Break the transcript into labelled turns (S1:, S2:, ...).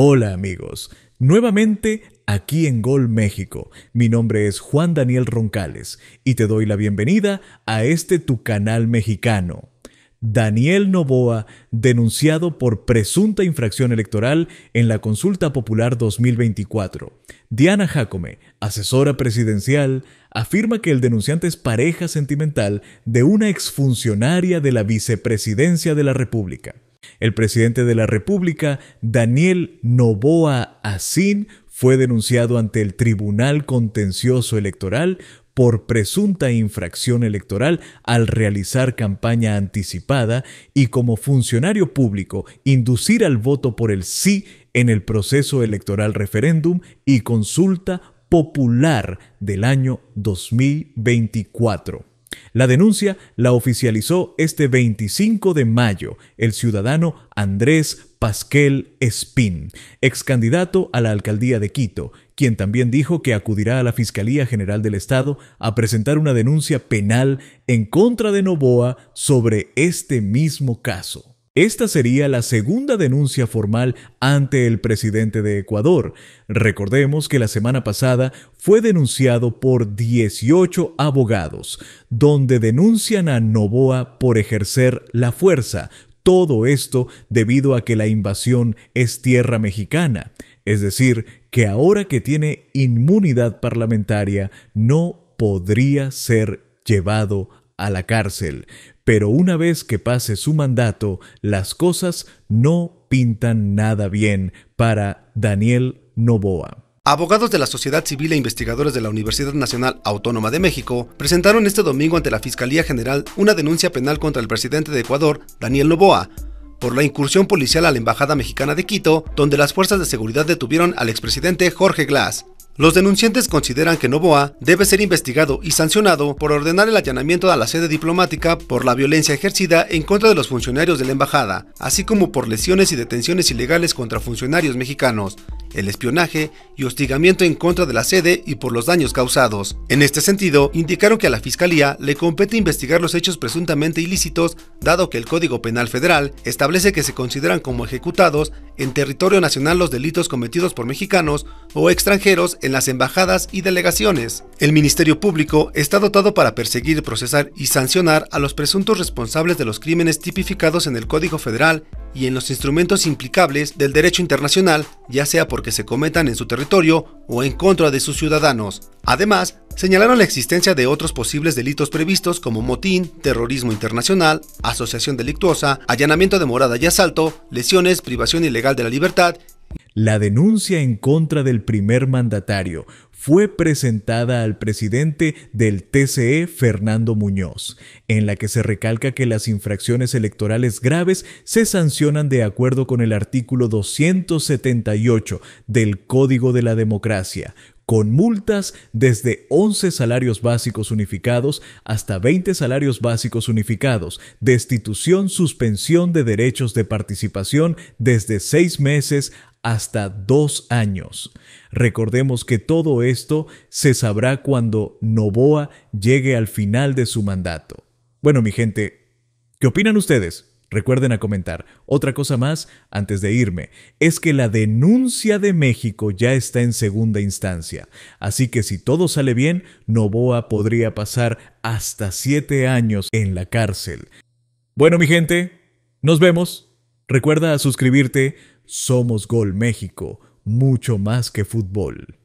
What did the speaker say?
S1: Hola amigos, nuevamente aquí en Gol México. Mi nombre es Juan Daniel Roncales y te doy la bienvenida a este tu canal mexicano. Daniel Novoa, denunciado por presunta infracción electoral en la consulta popular 2024. Diana Jacome, asesora presidencial, afirma que el denunciante es pareja sentimental de una exfuncionaria de la vicepresidencia de la República. El presidente de la República, Daniel Novoa Asín, fue denunciado ante el Tribunal Contencioso Electoral por presunta infracción electoral al realizar campaña anticipada y como funcionario público inducir al voto por el sí en el proceso electoral referéndum y consulta popular del año 2024. La denuncia la oficializó este 25 de mayo el ciudadano Andrés Pasquel Espín, ex candidato a la alcaldía de Quito, quien también dijo que acudirá a la Fiscalía General del Estado a presentar una denuncia penal en contra de Novoa sobre este mismo caso. Esta sería la segunda denuncia formal ante el presidente de Ecuador. Recordemos que la semana pasada fue denunciado por 18 abogados, donde denuncian a Novoa por ejercer la fuerza, todo esto debido a que la invasión es tierra mexicana, es decir, que ahora que tiene inmunidad parlamentaria no podría ser llevado a la cárcel. Pero una vez que pase su mandato, las cosas no pintan nada bien para Daniel Noboa.
S2: Abogados de la sociedad civil e investigadores de la Universidad Nacional Autónoma de México presentaron este domingo ante la Fiscalía General una denuncia penal contra el presidente de Ecuador, Daniel Novoa, por la incursión policial a la Embajada Mexicana de Quito, donde las fuerzas de seguridad detuvieron al expresidente Jorge Glass. Los denunciantes consideran que Novoa debe ser investigado y sancionado por ordenar el allanamiento a la sede diplomática por la violencia ejercida en contra de los funcionarios de la embajada, así como por lesiones y detenciones ilegales contra funcionarios mexicanos el espionaje y hostigamiento en contra de la sede y por los daños causados. En este sentido, indicaron que a la Fiscalía le compete investigar los hechos presuntamente ilícitos, dado que el Código Penal Federal establece que se consideran como ejecutados en territorio nacional los delitos cometidos por mexicanos o extranjeros en las embajadas y delegaciones. El Ministerio Público está dotado para perseguir, procesar y sancionar a los presuntos responsables de los crímenes tipificados en el Código Federal y en los instrumentos implicables del derecho internacional, ya sea porque se cometan en su territorio o en contra de sus ciudadanos. Además, señalaron la existencia de otros posibles delitos previstos como motín, terrorismo internacional, asociación delictuosa, allanamiento de morada y asalto, lesiones, privación ilegal de la libertad
S1: la denuncia en contra del primer mandatario fue presentada al presidente del TCE, Fernando Muñoz, en la que se recalca que las infracciones electorales graves se sancionan de acuerdo con el artículo 278 del Código de la Democracia, con multas desde 11 salarios básicos unificados hasta 20 salarios básicos unificados, destitución, suspensión de derechos de participación desde 6 meses hasta 2 años. Recordemos que todo esto se sabrá cuando Novoa llegue al final de su mandato. Bueno, mi gente, ¿qué opinan ustedes? Recuerden a comentar. Otra cosa más, antes de irme, es que la denuncia de México ya está en segunda instancia, así que si todo sale bien, Novoa podría pasar hasta siete años en la cárcel. Bueno, mi gente, nos vemos. Recuerda suscribirte. Somos Gol México, mucho más que fútbol.